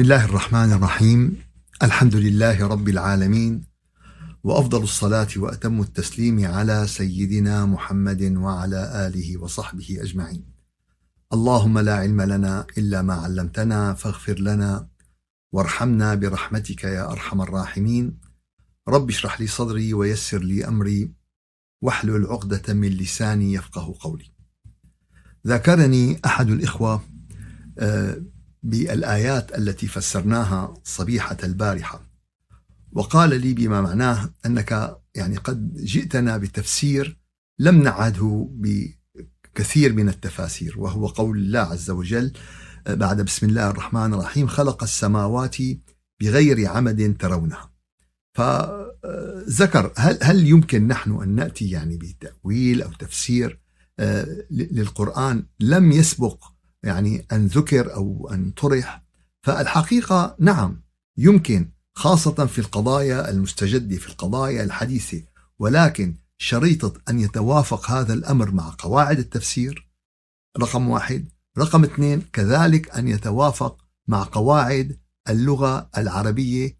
بسم الله الرحمن الرحيم الحمد لله رب العالمين وافضل الصلاه واتم التسليم على سيدنا محمد وعلى اله وصحبه اجمعين اللهم لا علم لنا الا ما علمتنا فاغفر لنا وارحمنا برحمتك يا ارحم الراحمين رب اشرح لي صدري ويسر لي امري واحلل عقده من لساني يفقه قولي ذكرني احد الاخوه أه بالآيات التي فسرناها صبيحة البارحة وقال لي بما معناه أنك يعني قد جئتنا بتفسير لم نعده بكثير من التفاسير وهو قول الله عز وجل بعد بسم الله الرحمن الرحيم خلق السماوات بغير عمد ترونها فذكر هل هل يمكن نحن ان ناتي يعني بتاويل او تفسير آه، للقران لم يسبق يعني أن ذكر أو أن طرح فالحقيقة نعم يمكن خاصة في القضايا المستجدة في القضايا الحديثة ولكن شريطة أن يتوافق هذا الأمر مع قواعد التفسير رقم واحد رقم اثنين كذلك أن يتوافق مع قواعد اللغة العربية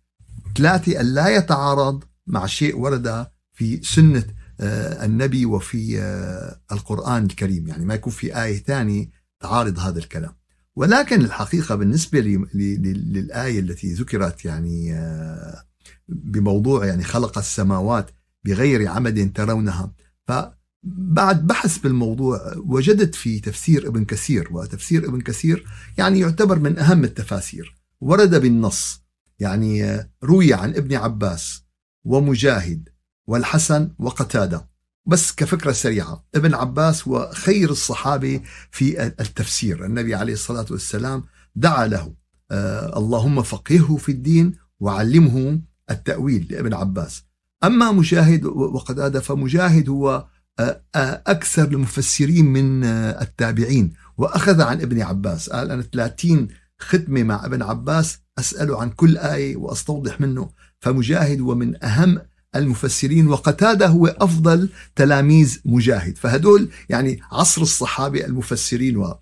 ثلاثة أن لا يتعارض مع شيء ورد في سنة آه، النبي وفي آه، القرآن الكريم يعني ما يكون في آية ثانية تعارض هذا الكلام ولكن الحقيقة بالنسبة للآية التي ذكرت يعني آه، بموضوع يعني خلق السماوات بغير عمد ترونها فبعد بحث بالموضوع وجدت في تفسير ابن كثير وتفسير ابن كثير يعني يعتبر من أهم التفاسير ورد بالنص يعني آه، روي عن ابن عباس ومجاهد والحسن وقتادة بس كفكرة سريعة ابن عباس هو خير الصحابة في التفسير النبي عليه الصلاة والسلام دعا له آه، اللهم فقهه في الدين وعلمه التأويل لابن عباس أما مجاهد وقد هذا فمجاهد هو آه، آه، أكثر المفسرين من التابعين وأخذ عن ابن عباس قال أنا 30 ختمة مع ابن عباس أسأله عن كل آية وأستوضح منه فمجاهد ومن أهم المفسرين وقتادة هو أفضل تلاميذ مجاهد فهدول يعني عصر الصحابة المفسرين و...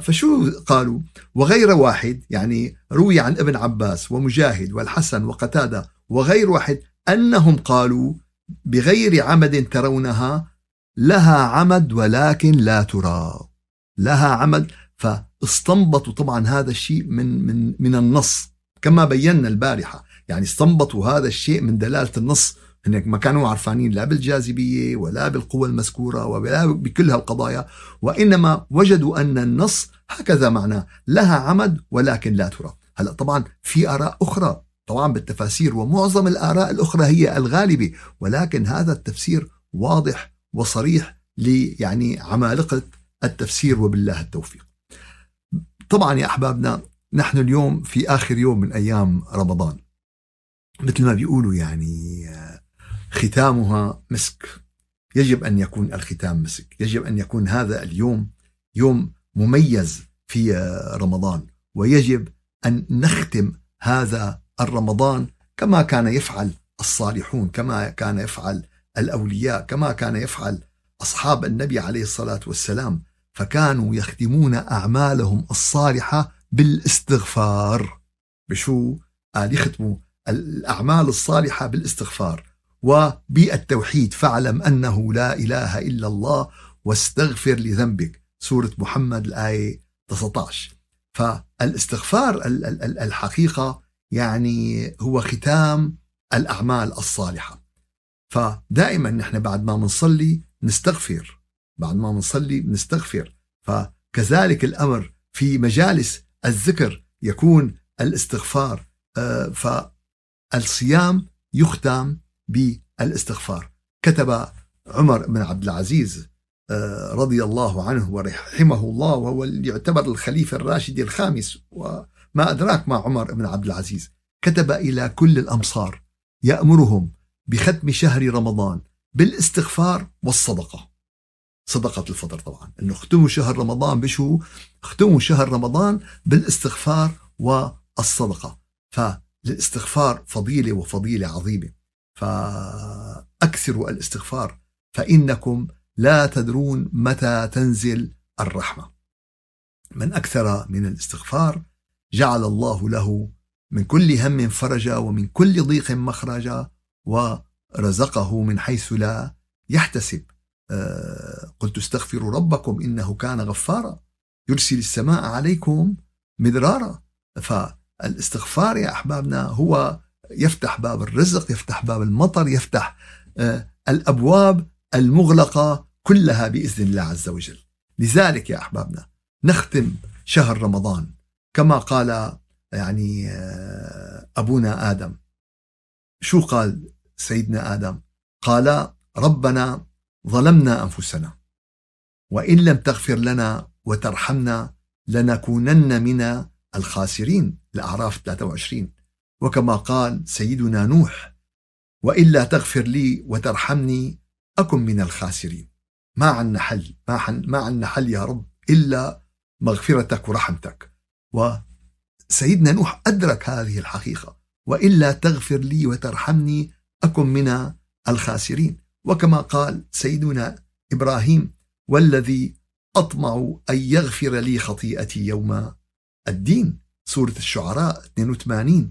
فشو قالوا وغير واحد يعني روي عن ابن عباس ومجاهد والحسن وقتادة وغير واحد أنهم قالوا بغير عمد ترونها لها عمد ولكن لا ترى لها عمد فاستنبطوا طبعا هذا الشيء من من من النص كما بينا البارحه يعني استنبطوا هذا الشيء من دلاله النص هن ما كانوا عرفانين لا بالجاذبية ولا بالقوة المذكورة ولا بكل هالقضايا وإنما وجدوا أن النص هكذا معناه لها عمد ولكن لا ترى هلأ طبعا في آراء أخرى طبعا بالتفاسير ومعظم الآراء الأخرى هي الغالبة ولكن هذا التفسير واضح وصريح لي يعني عمالقة التفسير وبالله التوفيق طبعا يا أحبابنا نحن اليوم في آخر يوم من أيام رمضان مثل ما بيقولوا يعني آه، ختامها مسك يجب أن يكون الختام مسك يجب أن يكون هذا اليوم يوم مميز في رمضان ويجب أن نختم هذا الرمضان كما كان يفعل الصالحون كما كان يفعل الأولياء كما كان يفعل أصحاب النبي عليه الصلاة والسلام فكانوا يختمون أعمالهم الصالحة بالاستغفار بشو قال آه، يختموا الأعمال الصالحة بالاستغفار وبالتوحيد فاعلم أنه لا إله إلا الله واستغفر لذنبك سورة محمد الآية 19 فالاستغفار الحقيقة يعني هو ختام الأعمال الصالحة فدائما نحن بعد ما بنصلي نستغفر بعد ما بنصلي بنستغفر فكذلك الأمر في مجالس الذكر يكون الاستغفار آه، فالصيام يختم بالاستغفار كتب عمر بن عبد العزيز آه، رضي الله عنه ورحمه الله وهو اللي يعتبر الخليفة الراشد الخامس وما أدراك ما عمر بن عبد العزيز كتب إلى كل الأمصار يأمرهم بختم شهر رمضان بالاستغفار والصدقة صدقة الفطر طبعا أنه اختموا شهر رمضان بشو اختموا شهر رمضان بالاستغفار والصدقة فالاستغفار فضيلة وفضيلة عظيمة فأكثروا الاستغفار فإنكم لا تدرون متى تنزل الرحمة من أكثر من الاستغفار جعل الله له من كل هم فرجا ومن كل ضيق مخرجا ورزقه من حيث لا يحتسب آه، قلت استغفروا ربكم إنه كان غفارا يرسل السماء عليكم مدرارا فالاستغفار يا أحبابنا هو يفتح باب الرزق يفتح باب المطر يفتح آه، الأبواب المغلقة كلها بإذن الله عز وجل لذلك يا أحبابنا نختم شهر رمضان كما قال يعني آه، أبونا آدم شو قال سيدنا آدم قال ربنا ظلمنا أنفسنا وإن لم تغفر لنا وترحمنا لنكونن من الخاسرين الأعراف 23 وكما قال سيدنا نوح والا تغفر لي وترحمني اكن من الخاسرين ما عنا حل ما, حل ما عنا حل يا رب الا مغفرتك ورحمتك وسيدنا نوح ادرك هذه الحقيقه والا تغفر لي وترحمني اكن من الخاسرين وكما قال سيدنا ابراهيم والذي اطمع ان يغفر لي خطيئتي يوم الدين سوره الشعراء 82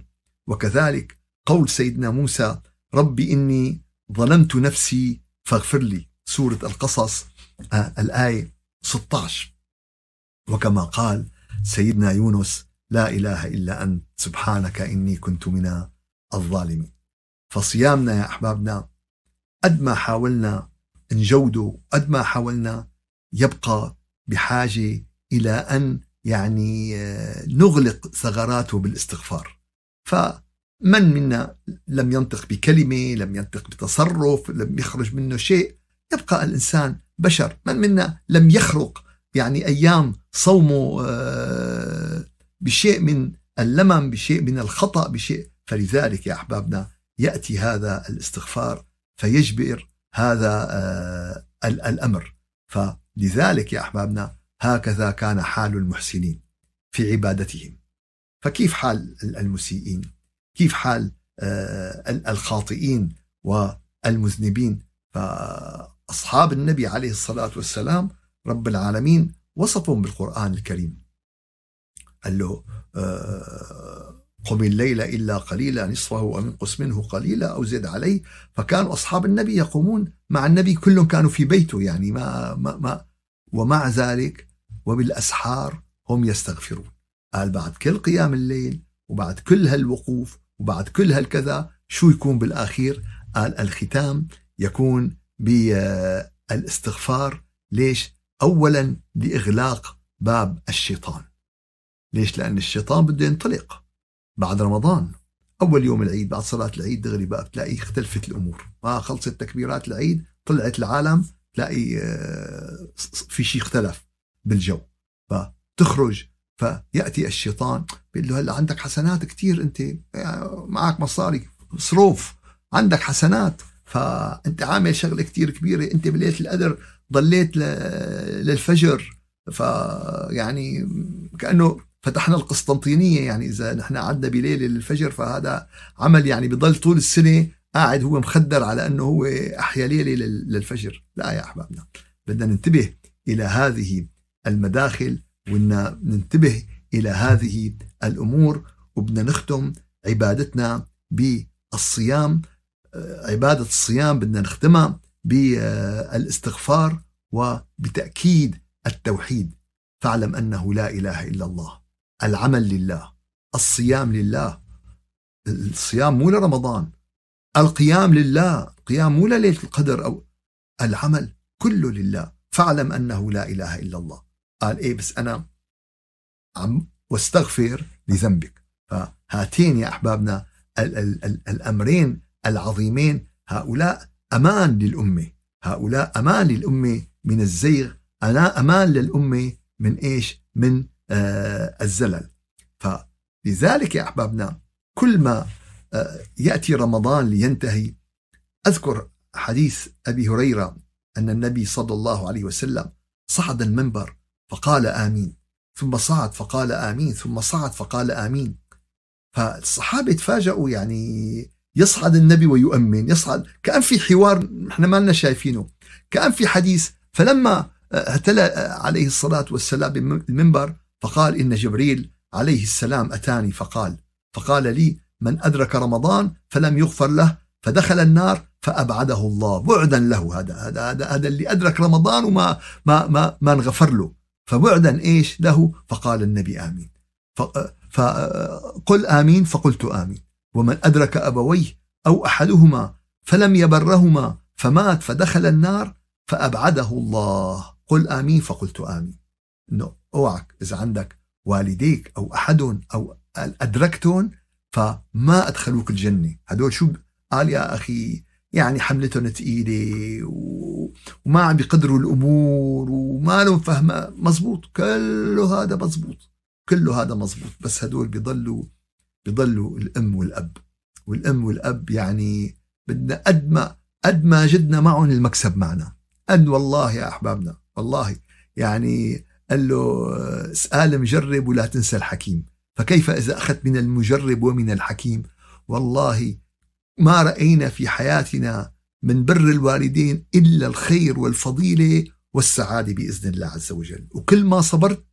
وكذلك قول سيدنا موسى ربي إني ظلمت نفسي فاغفر لي سورة القصص آه، الآية 16 وكما قال سيدنا يونس لا إله إلا أنت سبحانك إني كنت من الظالمين فصيامنا يا أحبابنا قد ما حاولنا نجوده قد ما حاولنا يبقى بحاجة إلى أن يعني آه، نغلق ثغراته بالاستغفار فمن منا لم ينطق بكلمة لم ينطق بتصرف لم يخرج منه شيء يبقى الإنسان بشر من منا لم يخرق يعني أيام صومه آه، بشيء من اللمم بشيء من الخطأ بشيء فلذلك يا أحبابنا يأتي هذا الاستغفار فيجبر هذا آه، الأمر فلذلك يا أحبابنا هكذا كان حال المحسنين في عبادتهم فكيف حال المسيئين كيف حال آه، الخاطئين والمذنبين فأصحاب النبي عليه الصلاة والسلام رب العالمين وصفهم بالقرآن الكريم قال له آه، قم الليل إلا قليلا نصفه أو منه قليلا أو زد عليه فكانوا أصحاب النبي يقومون مع النبي كلهم كانوا في بيته يعني ما, ما, ما ومع ذلك وبالأسحار هم يستغفرون قال بعد كل قيام الليل وبعد كل هالوقوف وبعد كل هالكذا شو يكون بالأخير قال الختام يكون بالاستغفار ليش أولا لإغلاق باب الشيطان ليش لأن الشيطان بده ينطلق بعد رمضان أول يوم العيد بعد صلاة العيد دغري بقى بتلاقي اختلفت الأمور ما خلصت تكبيرات العيد طلعت العالم تلاقي آه، في شيء اختلف بالجو فتخرج فياتي الشيطان بيقول له هلا عندك حسنات كثير انت آه، معك مصاري صروف عندك حسنات فانت عامل شغله كثير كبيره انت بليله القدر ضليت للفجر فيعني كانه فتحنا القسطنطينيه يعني اذا نحن قعدنا بليله للفجر فهذا عمل يعني بضل طول السنه قاعد هو مخدر على انه هو احيا ليله للفجر لا يا احبابنا بدنا ننتبه الى هذه المداخل وان ننتبه الى هذه الامور وبدنا نختم عبادتنا بالصيام آه، عباده الصيام بدنا نختمها بالاستغفار وبتاكيد التوحيد فاعلم انه لا اله الا الله العمل لله الصيام لله الصيام مو لرمضان القيام لله القيام مو لليله القدر او العمل كله لله فاعلم انه لا اله الا الله قال ايه بس انا عم واستغفر لذنبك فهاتين يا احبابنا الـ الـ الـ الامرين العظيمين هؤلاء امان للامه هؤلاء امان للامه من الزيغ انا امان للامه من ايش من آه الزلل فلذلك يا احبابنا كل ما آه ياتي رمضان لينتهي اذكر حديث ابي هريره ان النبي صلى الله عليه وسلم صعد المنبر فقال آمين ثم صعد فقال آمين ثم صعد فقال آمين فالصحابة تفاجئوا يعني يصعد النبي ويؤمن يصعد كأن في حوار نحن ما لنا شايفينه كأن في حديث فلما اعتلى آه، آه، عليه الصلاة والسلام بالمنبر فقال إن جبريل عليه السلام أتاني فقال فقال لي من أدرك رمضان فلم يغفر له فدخل النار فأبعده الله بعدا له هذا هذا هذا, هذا اللي أدرك رمضان وما ما ما ما انغفر له فبعدا إيش له فقال النبي آمين فقل آمين فقلت آمين ومن أدرك أبويه أو أحدهما فلم يبرهما فمات فدخل النار فأبعده الله قل آمين فقلت آمين إنه أوعك إذا عندك والديك أو أحد أو أدركتهم فما أدخلوك الجنة هدول شو قال يا أخي يعني حملتهم ثقيلة وما عم بيقدروا الأمور وما لهم فهمة مزبوط كله هذا مزبوط كله هذا مزبوط بس هدول بيضلوا بيضلوا الأم والأب والأم والأب يعني بدنا قد ما قد ما جدنا معهم المكسب معنا قد والله يا أحبابنا والله يعني قال له اسأل مجرب ولا تنسى الحكيم فكيف إذا أخذت من المجرب ومن الحكيم والله ما رأينا في حياتنا من بر الوالدين إلا الخير والفضيلة والسعادة بإذن الله عز وجل وكل ما صبرت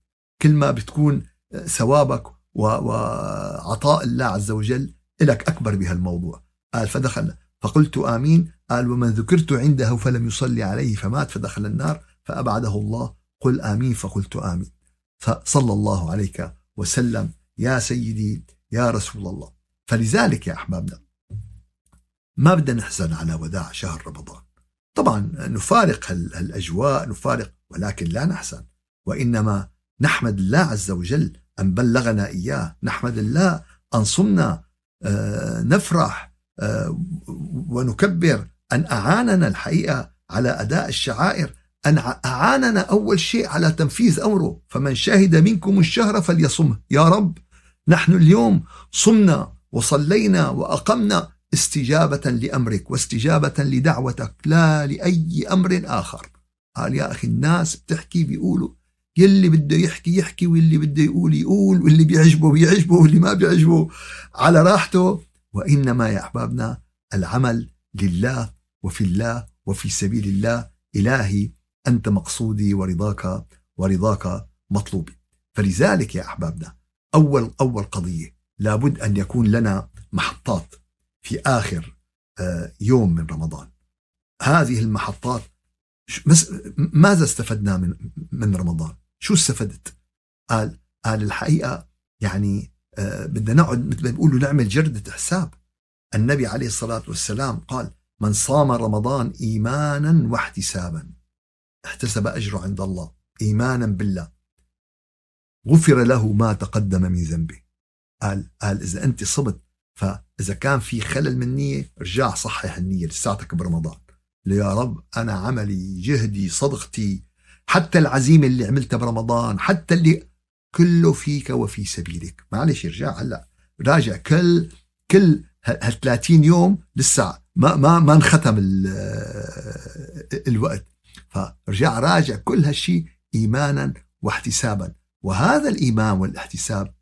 كل ما بتكون ثوابك وعطاء الله عز وجل لك أكبر بهالموضوع قال فدخل فقلت آمين قال ومن ذكرت عنده فلم يصلي عليه فمات فدخل النار فأبعده الله قل آمين فقلت آمين فصلى الله عليك وسلم يا سيدي يا رسول الله فلذلك يا أحبابنا ما بدنا نحزن على وداع شهر رمضان طبعا نفارق الأجواء نفارق ولكن لا نحزن وإنما نحمد الله عز وجل أن بلغنا إياه نحمد الله أن صمنا آه، نفرح آه، ونكبر أن أعاننا الحقيقة على أداء الشعائر أن أعاننا أول شيء على تنفيذ أمره فمن شهد منكم الشهر فليصمه يا رب نحن اليوم صمنا وصلينا وأقمنا استجابة لأمرك واستجابة لدعوتك لا لأي أمر آخر قال يا أخي الناس بتحكي بيقولوا يلي بده يحكي يحكي واللي بده يقول يقول واللي بيعجبه بيعجبه واللي ما بيعجبه على راحته وإنما يا أحبابنا العمل لله وفي الله وفي سبيل الله إلهي أنت مقصودي ورضاك ورضاك مطلوبي فلذلك يا أحبابنا أول أول قضية لابد أن يكون لنا محطات في آخر آه، يوم من رمضان هذه المحطات ماذا استفدنا من من رمضان؟ شو استفدت؟ قال قال الحقيقه يعني آه، بدنا نقعد مثل ما بيقولوا نعمل جرده حساب. النبي عليه الصلاه والسلام قال من صام رمضان ايمانا واحتسابا احتسب اجره عند الله ايمانا بالله غفر له ما تقدم من ذنبه. قال قال اذا انت صمت فاذا كان في خلل من النيه ارجع صحح النيه لساتك برمضان يا رب انا عملي جهدي صدقتي حتى العزيمه اللي عملتها برمضان حتى اللي كله فيك وفي سبيلك معلش ارجع هلا راجع كل كل هال 30 يوم لسه ما ما ما انختم الوقت فرجع راجع كل هالشيء ايمانا واحتسابا وهذا الايمان والاحتساب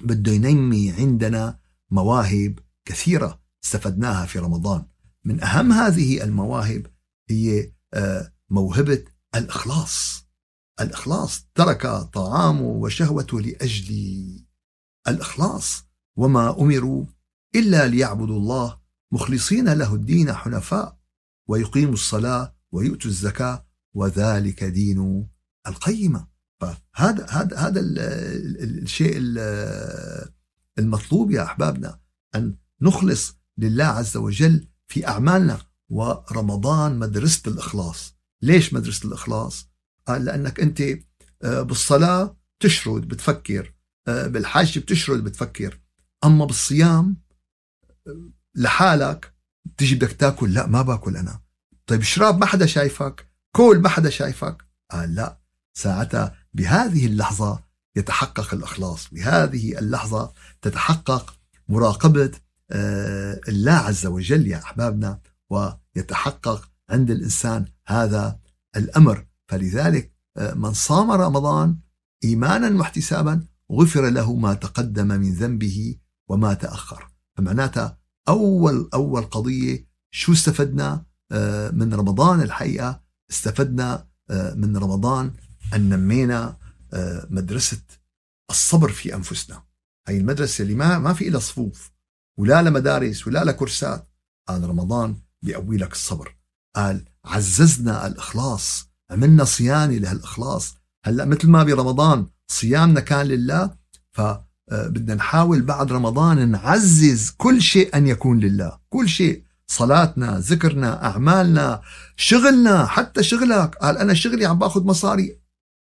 بده ينمي عندنا مواهب كثيرة استفدناها في رمضان من أهم هذه المواهب هي آه، موهبة الإخلاص الإخلاص ترك طعامه وشهوته لأجل الإخلاص وما أمروا إلا ليعبدوا الله مخلصين له الدين حنفاء ويقيموا الصلاة ويؤتوا الزكاة وذلك دين القيمة فهذا هذا هذا الشيء المطلوب يا أحبابنا أن نخلص لله عز وجل في أعمالنا ورمضان مدرسة الإخلاص ليش مدرسة الإخلاص؟ قال آه، لأنك أنت آه، بالصلاة بتشرد بتفكر آه، بالحج بتشرد بتفكر أما بالصيام لحالك بتيجي بدك تاكل لا ما باكل أنا طيب اشرب ما حدا شايفك كل ما حدا شايفك قال لا ساعتها بهذه اللحظة يتحقق الإخلاص بهذه اللحظة تتحقق مراقبة آه، الله عز وجل يا أحبابنا ويتحقق عند الإنسان هذا الأمر فلذلك آه، من صام رمضان إيمانا واحتسابا غفر له ما تقدم من ذنبه وما تأخر فمعناتها أول أول قضية شو استفدنا آه، من رمضان الحقيقة استفدنا من رمضان أن نمينا آه، مدرسة الصبر في أنفسنا هاي المدرسة اللي ما, ما في لها صفوف ولا لمدارس ولا لكورسات قال رمضان بيقوي لك الصبر قال عززنا الإخلاص عملنا صيانة لهالإخلاص هلأ مثل ما برمضان صيامنا كان لله ف آه، بدنا نحاول بعد رمضان نعزز كل شيء أن يكون لله كل شيء صلاتنا ذكرنا أعمالنا شغلنا حتى شغلك قال أنا شغلي عم بأخذ مصاري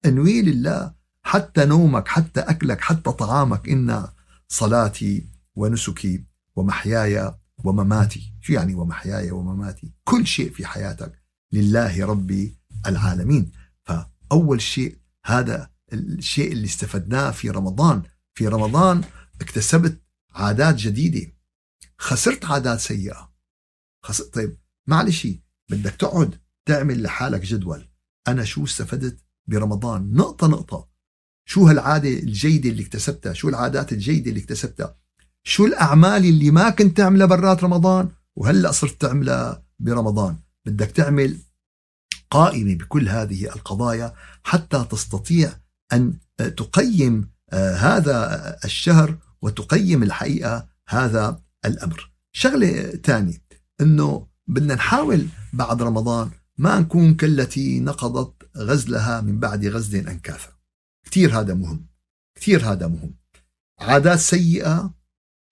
أنوي لله حتى نومك حتى أكلك حتى طعامك إن صلاتي ونسكي ومحياي ومماتي شو يعني ومحياي ومماتي كل شيء في حياتك لله رب العالمين فأول شيء هذا الشيء اللي استفدناه في رمضان في رمضان اكتسبت عادات جديدة خسرت عادات سيئة خسرت طيب معلش بدك تقعد تعمل لحالك جدول أنا شو استفدت برمضان نقطة نقطة شو هالعادة الجيدة اللي اكتسبتها شو العادات الجيدة اللي اكتسبتها شو الأعمال اللي ما كنت تعملها برات رمضان وهلأ صرت تعملها برمضان بدك تعمل قائمة بكل هذه القضايا حتى تستطيع أن آه، تقيم آه، هذا الشهر وتقيم الحقيقة هذا الأمر شغلة ثانية أنه بدنا نحاول بعد رمضان ما نكون كالتي نقضت غزلها من بعد غزل أنكاثا كثير هذا مهم كثير هذا مهم عادات سيئة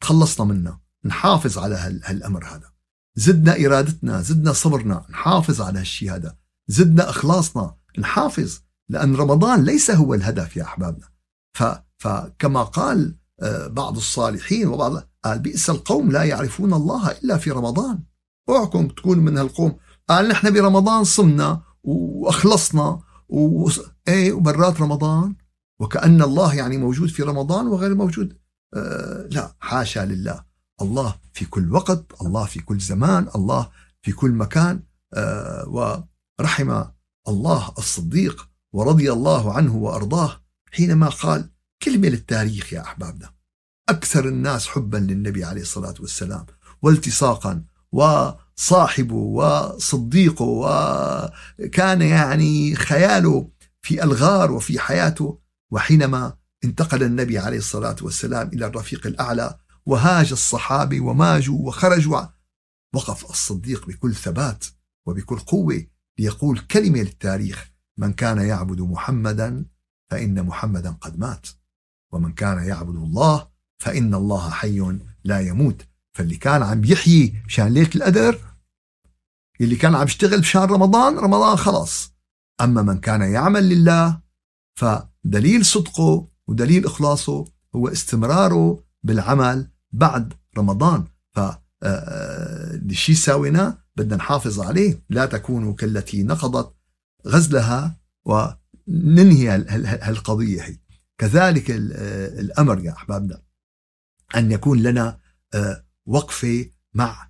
تخلصنا منها نحافظ على هالأمر هذا زدنا إرادتنا زدنا صبرنا نحافظ على هالشيء هذا زدنا إخلاصنا نحافظ لأن رمضان ليس هو الهدف يا أحبابنا ف... فكما قال آه، بعض الصالحين وبعض قال بئس القوم لا يعرفون الله إلا في رمضان اوعكم تكون من هالقوم قال نحن برمضان صمنا واخلصنا و... ايه ومرات رمضان وكأن الله يعني موجود في رمضان وغير موجود آه لا حاشا لله الله في كل وقت الله في كل زمان الله في كل مكان آه ورحم الله الصديق ورضي الله عنه وأرضاه حينما قال كلمة للتاريخ يا أحبابنا أكثر الناس حبا للنبي عليه الصلاة والسلام والتصاقا و صاحبه وصديقه وكان يعني خياله في الغار وفي حياته وحينما انتقل النبي عليه الصلاة والسلام إلى الرفيق الأعلى وهاج الصحابة وماجوا وخرجوا وقف الصديق بكل ثبات وبكل قوة ليقول كلمة للتاريخ من كان يعبد محمدا فإن محمدا قد مات ومن كان يعبد الله فإن الله حي لا يموت فاللي كان عم يحيي مشان ليلة القدر اللي كان عم يشتغل بشهر رمضان رمضان خلاص أما من كان يعمل لله فدليل صدقه ودليل إخلاصه هو استمراره بالعمل بعد رمضان ف الشيء آه، آه، بدنا نحافظ عليه لا تكونوا كالتي نقضت غزلها وننهي هالقضية هي كذلك آه، الأمر يا أحبابنا أن يكون لنا وقفة مع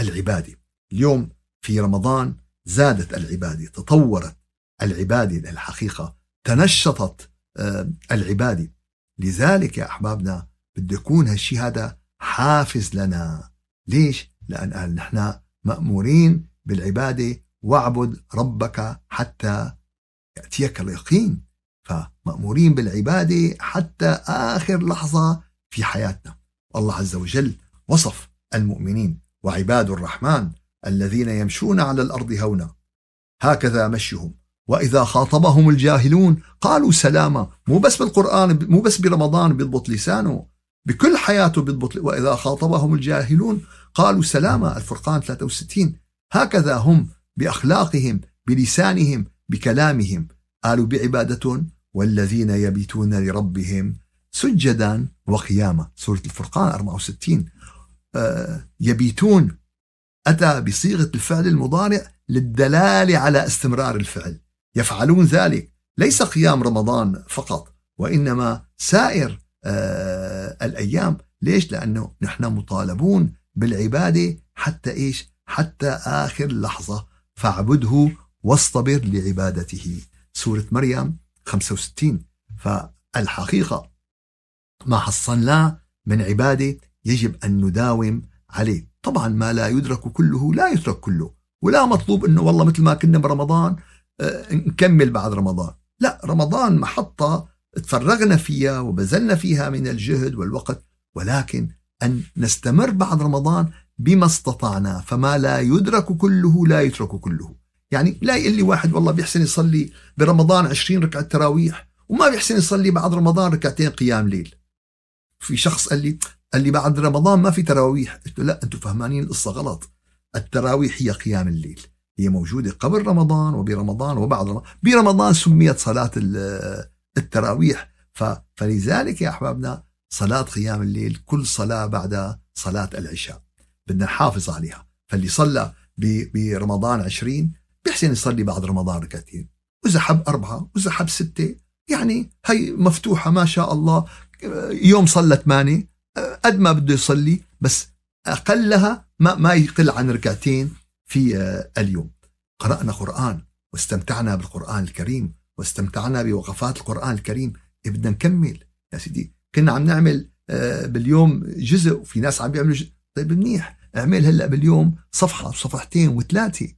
العبادة اليوم في رمضان زادت العبادة تطورت العبادة للحقيقة تنشطت العبادة لذلك يا أحبابنا بده يكون هالشي هذا حافز لنا ليش؟ لأن قال آه، نحن مأمورين بالعبادة واعبد ربك حتى يأتيك اليقين فمأمورين بالعبادة حتى آخر لحظة في حياتنا الله عز وجل وصف المؤمنين وعباد الرحمن الذين يمشون على الأرض هونا هكذا مشيهم وإذا خاطبهم الجاهلون قالوا سلاما مو بس بالقرآن مو بس برمضان بيضبط لسانه بكل حياته بيضبط وإذا خاطبهم الجاهلون قالوا سلاما الفرقان 63 هكذا هم بأخلاقهم بلسانهم بكلامهم قالوا بعبادتهم والذين يبيتون لربهم سجدا وقياما سورة الفرقان 64 آه، يبيتون أتى بصيغة الفعل المضارع للدلالة على استمرار الفعل يفعلون ذلك ليس قيام رمضان فقط وإنما سائر آه، الأيام ليش؟ لأنه نحن مطالبون بالعبادة حتى إيش؟ حتى آخر لحظة فاعبده واصطبر لعبادته سورة مريم 65 فالحقيقة ما حصلناه من عبادة يجب أن نداوم عليه طبعا ما لا يدرك كله لا يترك كله ولا مطلوب انه والله مثل ما كنا برمضان آه، نكمل بعد رمضان لا رمضان محطة تفرغنا فيها وبذلنا فيها من الجهد والوقت ولكن أن نستمر بعد رمضان بما استطعنا فما لا يدرك كله لا يترك كله يعني لا يقول لي واحد والله بيحسن يصلي برمضان 20 ركعة تراويح وما بيحسن يصلي بعد رمضان ركعتين قيام ليل في شخص قال لي قال لي بعد رمضان ما في تراويح قلت له لا أنتم فهمانين القصة غلط التراويح هي قيام الليل هي موجودة قبل رمضان وبرمضان وبعد رمضان برمضان سميت صلاة التراويح فلذلك يا أحبابنا صلاة قيام الليل كل صلاة بعد صلاة العشاء بدنا نحافظ عليها فاللي صلى برمضان عشرين بيحسن يصلي بعد رمضان ركعتين وإذا حب أربعة وإذا حب ستة يعني هي مفتوحة ما شاء الله يوم صلى ثمانية قد ما بده يصلي بس أقلها ما, ما يقل عن ركعتين في آه، اليوم قرأنا قرآن واستمتعنا بالقرآن الكريم واستمتعنا بوقفات القرآن الكريم إيه بدنا نكمل يا سيدي كنا عم نعمل آه، باليوم جزء وفي ناس عم بيعملوا جزء طيب منيح اعمل هلا باليوم صفحه وصفحتين وثلاثه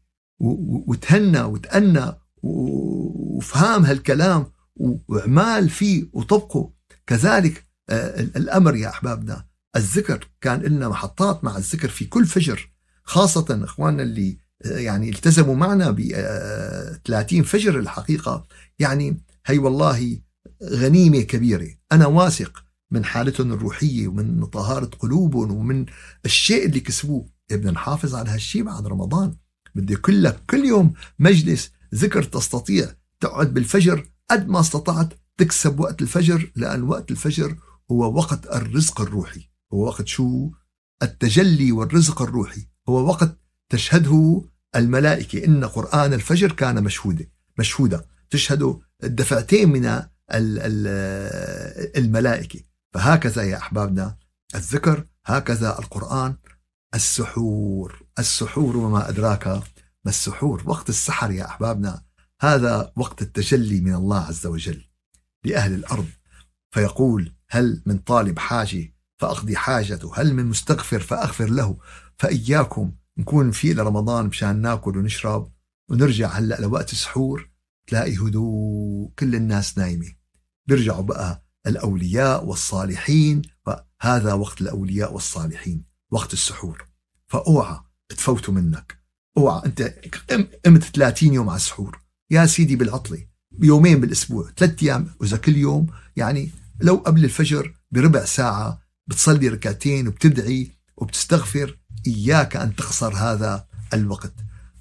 وتهنى وتأنى وفهم هالكلام واعمال فيه وطبقه كذلك آه، الأمر يا أحبابنا الذكر كان لنا محطات مع الذكر في كل فجر خاصة إخواننا اللي آه، يعني التزموا معنا ب 30 آه، فجر الحقيقة يعني هي والله غنيمة كبيرة أنا واثق من حالتهم الروحية ومن طهارة قلوبهم ومن الشيء اللي كسبوه بدنا نحافظ على هالشيء بعد رمضان بدي كل لك كل يوم مجلس ذكر تستطيع تقعد بالفجر قد ما استطعت تكسب وقت الفجر لأن وقت الفجر هو وقت الرزق الروحي هو وقت شو التجلي والرزق الروحي هو وقت تشهده الملائكة إن قرآن الفجر كان مشهودة مشهودة تشهده الدفعتين من الملائكة فهكذا يا أحبابنا الذكر هكذا القرآن السحور السحور وما أدراك ما السحور وقت السحر يا أحبابنا هذا وقت التجلي من الله عز وجل لأهل الأرض فيقول هل من طالب حاجة فأقضي حاجته هل من مستغفر فأغفر له فإياكم نكون في لرمضان مشان ناكل ونشرب ونرجع هلأ لوقت السحور تلاقي هدوء كل الناس نايمة بيرجعوا بقى الأولياء والصالحين هذا وقت الأولياء والصالحين وقت السحور فأوعى تفوتوا منك اوعى انت قمت 30 يوم على السحور يا سيدي بالعطله يومين بالاسبوع ثلاث ايام واذا كل يوم يعني لو قبل الفجر بربع ساعة بتصلي ركعتين وبتدعي وبتستغفر إياك أن تخسر هذا الوقت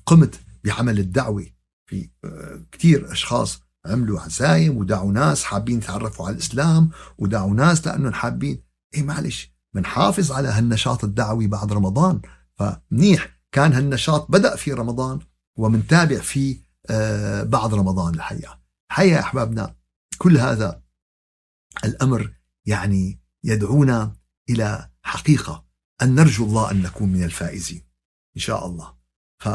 قمت بعمل الدعوة في آه، كثير أشخاص عملوا عزايم ودعوا ناس حابين يتعرفوا على الإسلام ودعوا ناس لأنهم حابين إيه معلش بنحافظ على هالنشاط الدعوي بعد رمضان فمنيح كان هالنشاط بدأ في رمضان ومنتابع فيه آه، بعد رمضان الحقيقة حقيقة أحبابنا كل هذا الامر يعني يدعونا الى حقيقه ان نرجو الله ان نكون من الفائزين ان شاء الله ف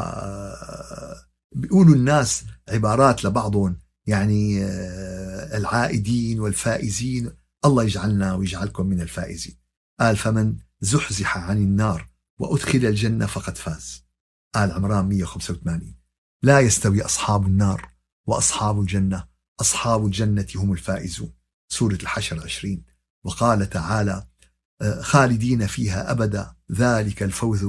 بيقولوا الناس عبارات لبعضهم يعني آه، العائدين والفائزين الله يجعلنا ويجعلكم من الفائزين قال فمن زحزح عن النار وأدخل الجنة فقد فاز قال عمران 185 لا يستوي أصحاب النار وأصحاب الجنة أصحاب الجنة هم الفائزون سورة الحشر 20 وقال تعالى آه، خالدين فيها أبدا ذلك الفوز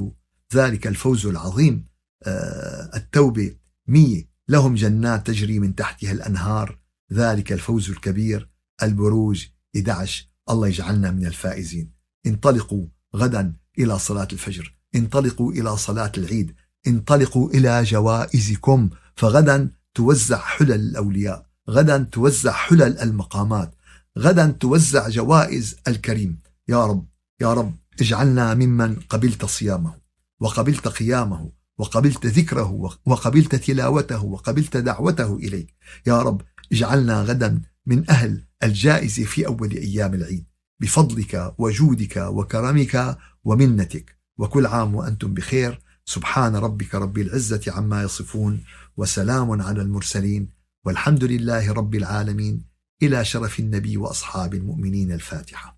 ذلك الفوز العظيم آه، التوبة 100 لهم جنات تجري من تحتها الأنهار ذلك الفوز الكبير البروج 11 الله يجعلنا من الفائزين انطلقوا غدا إلى صلاة الفجر انطلقوا إلى صلاة العيد انطلقوا إلى جوائزكم فغدا توزع حلل الأولياء غدا توزع حلل المقامات غدا توزع جوائز الكريم يا رب يا رب اجعلنا ممن قبلت صيامه وقبلت قيامه وقبلت ذكره وقبلت تلاوته وقبلت دعوته إليك يا رب اجعلنا غدا من أهل الجائزة في أول أيام العيد بفضلك وجودك وكرمك ومنتك وكل عام وأنتم بخير سبحان ربك رب العزة عما يصفون وسلام على المرسلين والحمد لله رب العالمين إلى شرف النبي وأصحاب المؤمنين الفاتحة